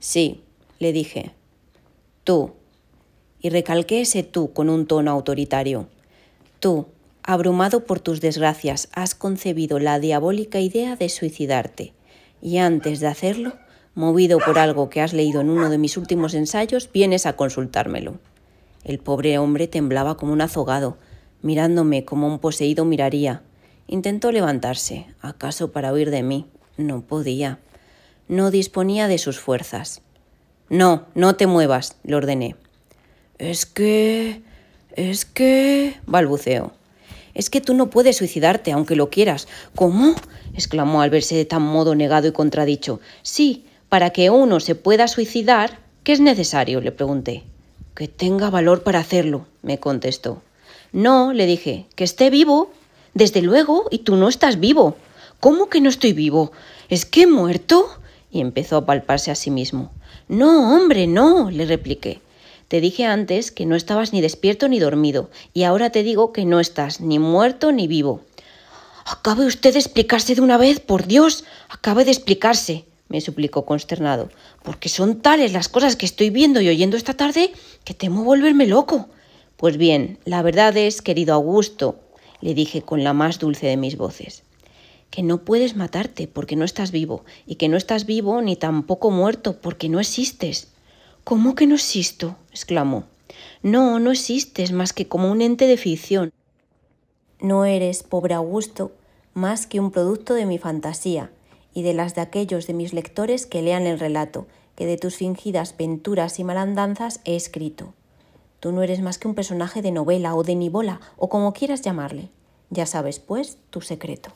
Sí, le dije. Tú. Y recalqué ese tú con un tono autoritario. Tú, abrumado por tus desgracias, has concebido la diabólica idea de suicidarte. Y antes de hacerlo, movido por algo que has leído en uno de mis últimos ensayos, vienes a consultármelo. El pobre hombre temblaba como un azogado, mirándome como un poseído miraría. Intentó levantarse, acaso para huir de mí. No podía. No disponía de sus fuerzas. No, no te muevas, le ordené. Es que... es que... balbuceó. Es que tú no puedes suicidarte, aunque lo quieras. ¿Cómo? exclamó al verse de tan modo negado y contradicho. Sí, para que uno se pueda suicidar, ¿qué es necesario? le pregunté. Que tenga valor para hacerlo, me contestó. No, le dije, que esté vivo. Desde luego, y tú no estás vivo. ¿Cómo que no estoy vivo? ¿Es que he muerto? y empezó a palparse a sí mismo. No, hombre, no, le repliqué. Te dije antes que no estabas ni despierto ni dormido, y ahora te digo que no estás ni muerto ni vivo. Acabe usted de explicarse de una vez, por Dios, acabe de explicarse, me suplicó consternado, porque son tales las cosas que estoy viendo y oyendo esta tarde que temo volverme loco. Pues bien, la verdad es, querido Augusto, le dije con la más dulce de mis voces, que no puedes matarte porque no estás vivo y que no estás vivo ni tampoco muerto porque no existes. ¿Cómo que no existo? exclamó. No, no existes más que como un ente de ficción. No eres, pobre Augusto, más que un producto de mi fantasía y de las de aquellos de mis lectores que lean el relato que de tus fingidas venturas y malandanzas he escrito. Tú no eres más que un personaje de novela o de nivola o como quieras llamarle. Ya sabes, pues, tu secreto.